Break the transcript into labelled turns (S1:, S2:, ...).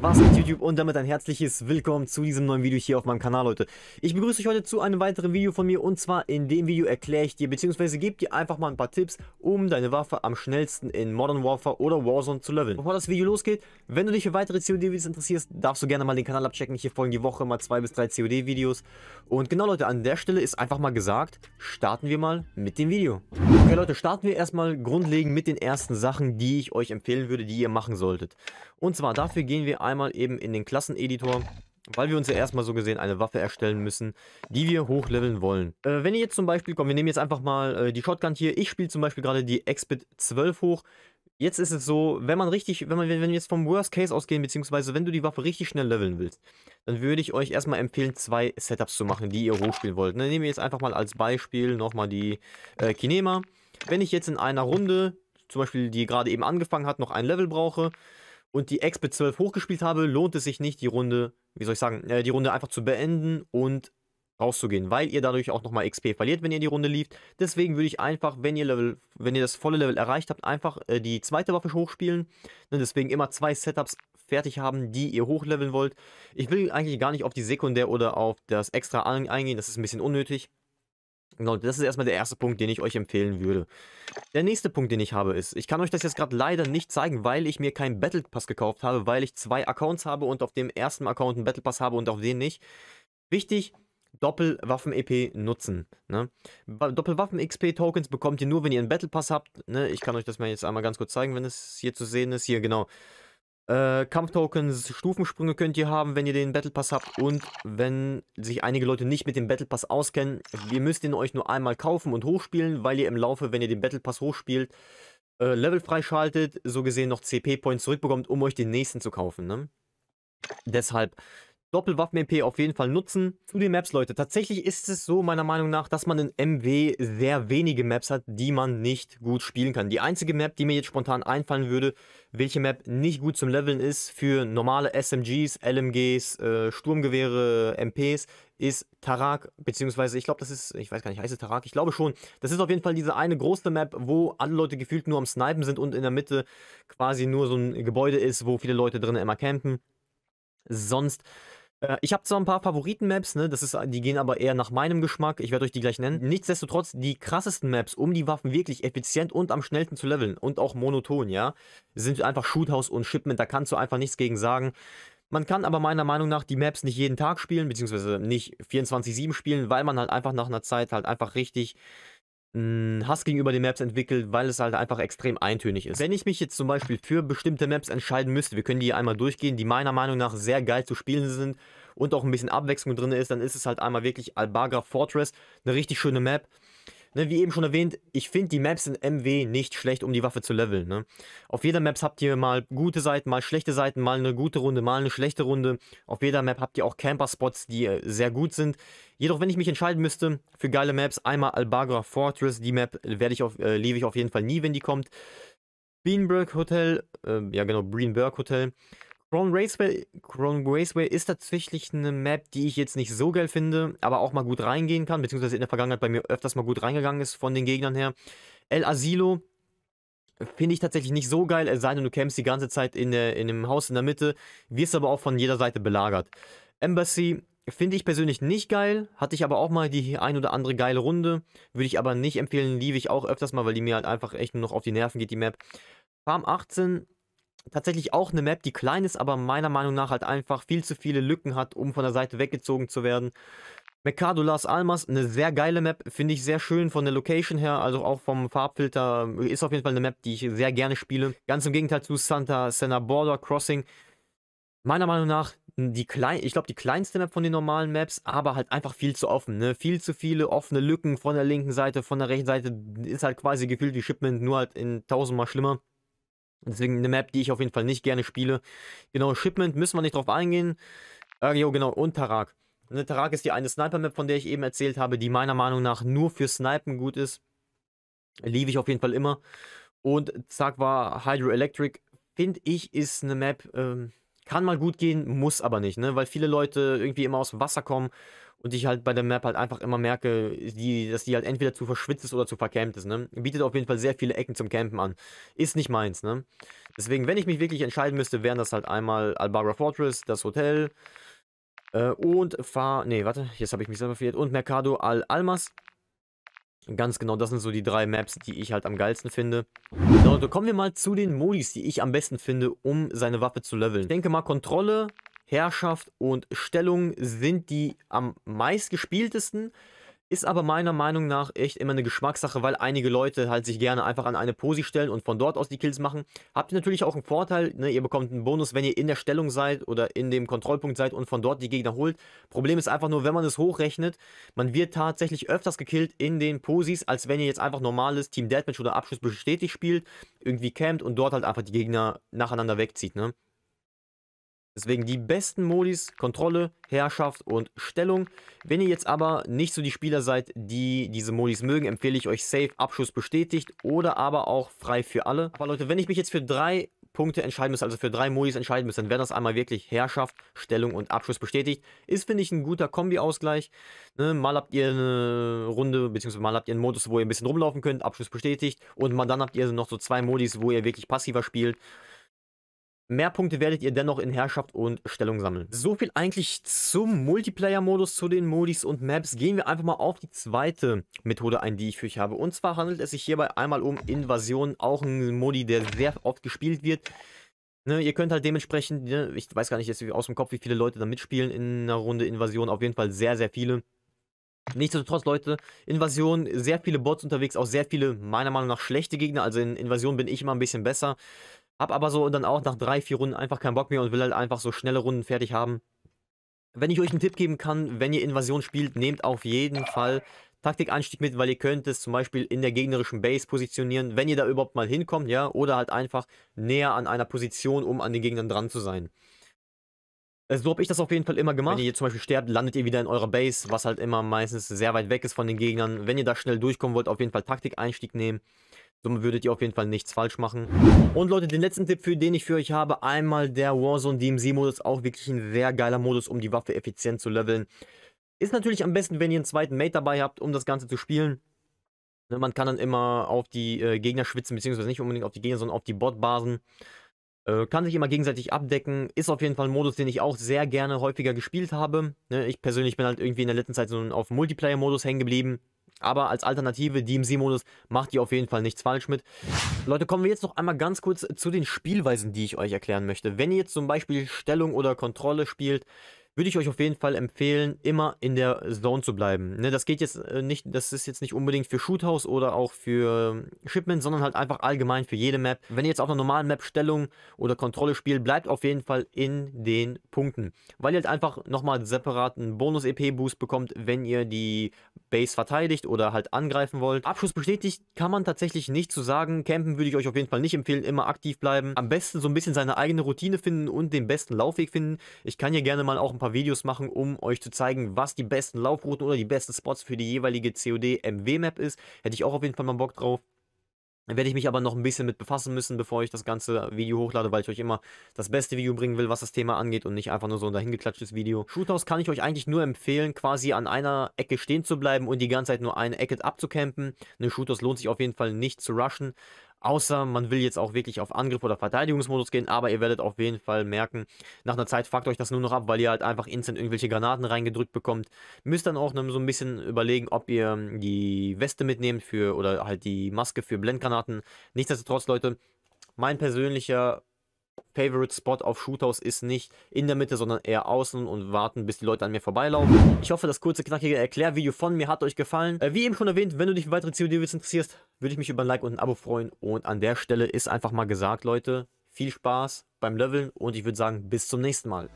S1: Was geht YouTube und damit ein herzliches Willkommen zu diesem neuen Video hier auf meinem Kanal, Leute. Ich begrüße euch heute zu einem weiteren Video von mir und zwar in dem Video erkläre ich dir bzw. gebe dir einfach mal ein paar Tipps, um deine Waffe am schnellsten in Modern Warfare oder Warzone zu leveln. Bevor das Video losgeht, wenn du dich für weitere COD-Videos interessierst, darfst du gerne mal den Kanal abchecken. Hier folgen die Woche mal zwei bis drei COD-Videos. Und genau Leute, an der Stelle ist einfach mal gesagt, starten wir mal mit dem Video. Okay Leute, starten wir erstmal grundlegend mit den ersten Sachen, die ich euch empfehlen würde, die ihr machen solltet. Und zwar dafür gehen wir einmal eben in den Klasseneditor, weil wir uns ja erstmal so gesehen eine Waffe erstellen müssen, die wir hochleveln wollen. Äh, wenn ihr jetzt zum Beispiel, komm, wir nehmen jetzt einfach mal äh, die Shotgun hier. Ich spiele zum Beispiel gerade die Expit 12 hoch. Jetzt ist es so, wenn man richtig, wenn man, wenn wir jetzt vom Worst Case ausgehen, beziehungsweise wenn du die Waffe richtig schnell leveln willst, dann würde ich euch erstmal empfehlen, zwei Setups zu machen, die ihr hochspielen wollt. Ne, nehmen wir jetzt einfach mal als Beispiel nochmal die äh, Kinema. Wenn ich jetzt in einer Runde, zum Beispiel die gerade eben angefangen hat, noch ein Level brauche, und die Ex mit 12 hochgespielt habe, lohnt es sich nicht, die Runde, wie soll ich sagen, äh, die Runde einfach zu beenden und rauszugehen, weil ihr dadurch auch nochmal XP verliert, wenn ihr die Runde lieft. Deswegen würde ich einfach, wenn ihr Level, wenn ihr das volle Level erreicht habt, einfach äh, die zweite Waffe hochspielen. Ne, deswegen immer zwei Setups fertig haben, die ihr hochleveln wollt. Ich will eigentlich gar nicht auf die Sekundär oder auf das Extra eingehen, das ist ein bisschen unnötig. Genau, das ist erstmal der erste Punkt, den ich euch empfehlen würde. Der nächste Punkt, den ich habe, ist, ich kann euch das jetzt gerade leider nicht zeigen, weil ich mir keinen Battle Pass gekauft habe, weil ich zwei Accounts habe und auf dem ersten Account einen Battle Pass habe und auf den nicht. Wichtig, Doppelwaffen-EP nutzen. Ne? Doppelwaffen-XP-Tokens bekommt ihr nur, wenn ihr einen Battle Pass habt. Ne? Ich kann euch das mal jetzt einmal ganz kurz zeigen, wenn es hier zu sehen ist. Hier, genau. Äh, Kampftokens, Stufensprünge könnt ihr haben, wenn ihr den Battle Pass habt. Und wenn sich einige Leute nicht mit dem Battle Pass auskennen, ihr müsst ihn euch nur einmal kaufen und hochspielen, weil ihr im Laufe, wenn ihr den Battle Pass hochspielt, äh, Level freischaltet, so gesehen noch CP-Points zurückbekommt, um euch den nächsten zu kaufen. Ne? Deshalb Doppelwaffen-MP auf jeden Fall nutzen. Zu den Maps, Leute. Tatsächlich ist es so, meiner Meinung nach, dass man in MW sehr wenige Maps hat, die man nicht gut spielen kann. Die einzige Map, die mir jetzt spontan einfallen würde, welche Map nicht gut zum Leveln ist für normale SMGs, LMGs, äh, Sturmgewehre, MPs, ist Tarak, beziehungsweise ich glaube, das ist, ich weiß gar nicht, heißt es Tarak? Ich glaube schon. Das ist auf jeden Fall diese eine große Map, wo alle Leute gefühlt nur am Snipen sind und in der Mitte quasi nur so ein Gebäude ist, wo viele Leute drin immer campen. Sonst äh, ich habe zwar ein paar Favoriten-Maps, ne, das ist, äh, die gehen aber eher nach meinem Geschmack. Ich werde euch die gleich nennen. Nichtsdestotrotz die krassesten Maps, um die Waffen wirklich effizient und am schnellsten zu leveln und auch monoton, ja, sind einfach Shoothouse und Shipment. Da kannst du einfach nichts gegen sagen. Man kann aber meiner Meinung nach die Maps nicht jeden Tag spielen, beziehungsweise nicht 24-7 spielen, weil man halt einfach nach einer Zeit halt einfach richtig Hass gegenüber den Maps entwickelt, weil es halt einfach extrem eintönig ist. Wenn ich mich jetzt zum Beispiel für bestimmte Maps entscheiden müsste, wir können die einmal durchgehen, die meiner Meinung nach sehr geil zu spielen sind und auch ein bisschen Abwechslung drin ist, dann ist es halt einmal wirklich Albagra Fortress, eine richtig schöne Map Ne, wie eben schon erwähnt, ich finde die Maps in MW nicht schlecht, um die Waffe zu leveln. Ne? Auf jeder Maps habt ihr mal gute Seiten, mal schlechte Seiten, mal eine gute Runde, mal eine schlechte Runde. Auf jeder Map habt ihr auch Camper-Spots, die äh, sehr gut sind. Jedoch, wenn ich mich entscheiden müsste für geile Maps, einmal Albagra Fortress, die Map äh, werde ich auf, äh, lebe ich auf jeden Fall nie, wenn die kommt. Beanberg Hotel, äh, ja genau, Greenberg Hotel. Crown Raceway, Crown Raceway ist tatsächlich eine Map, die ich jetzt nicht so geil finde, aber auch mal gut reingehen kann, beziehungsweise in der Vergangenheit bei mir öfters mal gut reingegangen ist von den Gegnern her. El Asilo finde ich tatsächlich nicht so geil, es sei denn, du kämpfst die ganze Zeit in, der, in dem Haus in der Mitte, wirst aber auch von jeder Seite belagert. Embassy finde ich persönlich nicht geil, hatte ich aber auch mal die ein oder andere geile Runde, würde ich aber nicht empfehlen, liebe ich auch öfters mal, weil die mir halt einfach echt nur noch auf die Nerven geht, die Map. Farm 18 tatsächlich auch eine Map, die klein ist, aber meiner Meinung nach halt einfach viel zu viele Lücken hat, um von der Seite weggezogen zu werden. Mercado Las Almas, eine sehr geile Map, finde ich sehr schön von der Location her, also auch vom Farbfilter, ist auf jeden Fall eine Map, die ich sehr gerne spiele. Ganz im Gegenteil zu Santa Senna Border Crossing. Meiner Meinung nach, hm, die klein, ich glaube, die kleinste Map von den normalen Maps, aber halt einfach viel zu offen, ne? Viel zu viele offene Lücken von der linken Seite, von der rechten Seite, ist halt quasi gefühlt wie Shipment, nur halt in tausendmal schlimmer. Deswegen eine Map, die ich auf jeden Fall nicht gerne spiele. Genau, Shipment müssen wir nicht drauf eingehen. Äh, jo, genau, und Tarak. Eine Tarak ist die eine Sniper-Map, von der ich eben erzählt habe, die meiner Meinung nach nur für Snipen gut ist. Liebe ich auf jeden Fall immer. Und zack war Hydroelectric, finde ich, ist eine Map, ähm, kann mal gut gehen, muss aber nicht, ne? Weil viele Leute irgendwie immer aus dem Wasser kommen und ich halt bei der Map halt einfach immer merke, die, dass die halt entweder zu verschwitzt ist oder zu vercampt ist, ne? Bietet auf jeden Fall sehr viele Ecken zum Campen an. Ist nicht meins, ne? Deswegen, wenn ich mich wirklich entscheiden müsste, wären das halt einmal Albarra Fortress, das Hotel äh, und Fahr... Ne, warte, jetzt habe ich mich selber verfehlt. Und Mercado Al-Almas. Ganz genau, das sind so die drei Maps, die ich halt am geilsten finde. So, Leute, kommen wir mal zu den Modis, die ich am besten finde, um seine Waffe zu leveln. Ich denke mal, Kontrolle Herrschaft und Stellung sind die am meist gespieltesten. Ist aber meiner Meinung nach echt immer eine Geschmackssache, weil einige Leute halt sich gerne einfach an eine Posi stellen und von dort aus die Kills machen. Habt ihr natürlich auch einen Vorteil, ne? ihr bekommt einen Bonus, wenn ihr in der Stellung seid oder in dem Kontrollpunkt seid und von dort die Gegner holt. Problem ist einfach nur, wenn man es hochrechnet, man wird tatsächlich öfters gekillt in den Posis, als wenn ihr jetzt einfach normales Team Deathmatch oder Abschluss bestätigt spielt, irgendwie campt und dort halt einfach die Gegner nacheinander wegzieht. Ne? Deswegen die besten Modis, Kontrolle, Herrschaft und Stellung. Wenn ihr jetzt aber nicht so die Spieler seid, die diese Modis mögen, empfehle ich euch Safe, Abschuss bestätigt oder aber auch frei für alle. Aber Leute, wenn ich mich jetzt für drei Punkte entscheiden müsste, also für drei Modis entscheiden müsste, dann wäre das einmal wirklich Herrschaft, Stellung und Abschuss bestätigt. Ist, finde ich, ein guter Kombi-Ausgleich. Ne, mal habt ihr eine Runde, beziehungsweise mal habt ihr einen Modus, wo ihr ein bisschen rumlaufen könnt, Abschluss bestätigt. Und mal dann habt ihr noch so zwei Modis, wo ihr wirklich passiver spielt. Mehr Punkte werdet ihr dennoch in Herrschaft und Stellung sammeln. So viel eigentlich zum Multiplayer-Modus, zu den Modis und Maps. Gehen wir einfach mal auf die zweite Methode ein, die ich für euch habe. Und zwar handelt es sich hierbei einmal um Invasion, auch ein Modi, der sehr oft gespielt wird. Ne, ihr könnt halt dementsprechend, ne, ich weiß gar nicht jetzt aus dem Kopf, wie viele Leute da mitspielen in einer Runde Invasion. Auf jeden Fall sehr, sehr viele. Nichtsdestotrotz, Leute, Invasion, sehr viele Bots unterwegs, auch sehr viele meiner Meinung nach schlechte Gegner. Also in Invasion bin ich immer ein bisschen besser. Hab aber so dann auch nach drei, vier Runden einfach keinen Bock mehr und will halt einfach so schnelle Runden fertig haben. Wenn ich euch einen Tipp geben kann, wenn ihr Invasion spielt, nehmt auf jeden Fall Taktikeinstieg mit, weil ihr könnt es zum Beispiel in der gegnerischen Base positionieren, wenn ihr da überhaupt mal hinkommt, ja, oder halt einfach näher an einer Position, um an den Gegnern dran zu sein. Also so habe ich das auf jeden Fall immer gemacht. Wenn ihr zum Beispiel sterbt, landet ihr wieder in eurer Base, was halt immer meistens sehr weit weg ist von den Gegnern. Wenn ihr da schnell durchkommen wollt, auf jeden Fall Taktikeinstieg nehmen. Somit würdet ihr auf jeden Fall nichts falsch machen. Und Leute, den letzten Tipp, für den ich für euch habe, einmal der Warzone DMZ-Modus. Auch wirklich ein sehr geiler Modus, um die Waffe effizient zu leveln. Ist natürlich am besten, wenn ihr einen zweiten Mate dabei habt, um das Ganze zu spielen. Ne, man kann dann immer auf die äh, Gegner schwitzen, beziehungsweise nicht unbedingt auf die Gegner, sondern auf die Botbasen. Äh, kann sich immer gegenseitig abdecken. Ist auf jeden Fall ein Modus, den ich auch sehr gerne häufiger gespielt habe. Ne, ich persönlich bin halt irgendwie in der letzten Zeit so auf Multiplayer-Modus hängen geblieben. Aber als Alternative, die im C-Modus, macht ihr auf jeden Fall nichts falsch mit. Leute, kommen wir jetzt noch einmal ganz kurz zu den Spielweisen, die ich euch erklären möchte. Wenn ihr jetzt zum Beispiel Stellung oder Kontrolle spielt, würde ich euch auf jeden Fall empfehlen, immer in der Zone zu bleiben. Ne, das geht jetzt äh, nicht, das ist jetzt nicht unbedingt für Shoothouse oder auch für ähm, Shipment, sondern halt einfach allgemein für jede Map. Wenn ihr jetzt auf einer normalen Map Stellung oder Kontrolle spielt, bleibt auf jeden Fall in den Punkten. Weil ihr halt einfach nochmal separat einen Bonus-EP-Boost bekommt, wenn ihr die Base verteidigt oder halt angreifen wollt. Abschluss bestätigt kann man tatsächlich nicht zu sagen. Campen würde ich euch auf jeden Fall nicht empfehlen, immer aktiv bleiben. Am besten so ein bisschen seine eigene Routine finden und den besten Laufweg finden. Ich kann hier gerne mal auch ein paar paar Videos machen, um euch zu zeigen, was die besten Laufrouten oder die besten Spots für die jeweilige COD-MW-Map ist. Hätte ich auch auf jeden Fall mal Bock drauf. Werde ich mich aber noch ein bisschen mit befassen müssen, bevor ich das ganze Video hochlade, weil ich euch immer das beste Video bringen will, was das Thema angeht und nicht einfach nur so ein dahingeklatschtes Video. Shoothouse kann ich euch eigentlich nur empfehlen, quasi an einer Ecke stehen zu bleiben und die ganze Zeit nur eine Ecke abzucampen. Eine Shoothouse lohnt sich auf jeden Fall nicht zu rushen. Außer man will jetzt auch wirklich auf Angriff oder Verteidigungsmodus gehen, aber ihr werdet auf jeden Fall merken, nach einer Zeit fuckt euch das nur noch ab, weil ihr halt einfach instant irgendwelche Granaten reingedrückt bekommt. Müsst dann auch so ein bisschen überlegen, ob ihr ähm, die Weste mitnehmt für oder halt die Maske für Blendgranaten. Nichtsdestotrotz, Leute, mein persönlicher Favorite Spot auf Shoothouse ist nicht in der Mitte, sondern eher außen und warten, bis die Leute an mir vorbeilaufen. Ich hoffe, das kurze, knackige Erklärvideo von mir hat euch gefallen. Äh, wie eben schon erwähnt, wenn du dich für weitere COD-Videos interessierst, würde ich mich über ein Like und ein Abo freuen. Und an der Stelle ist einfach mal gesagt, Leute, viel Spaß beim Leveln und ich würde sagen, bis zum nächsten Mal.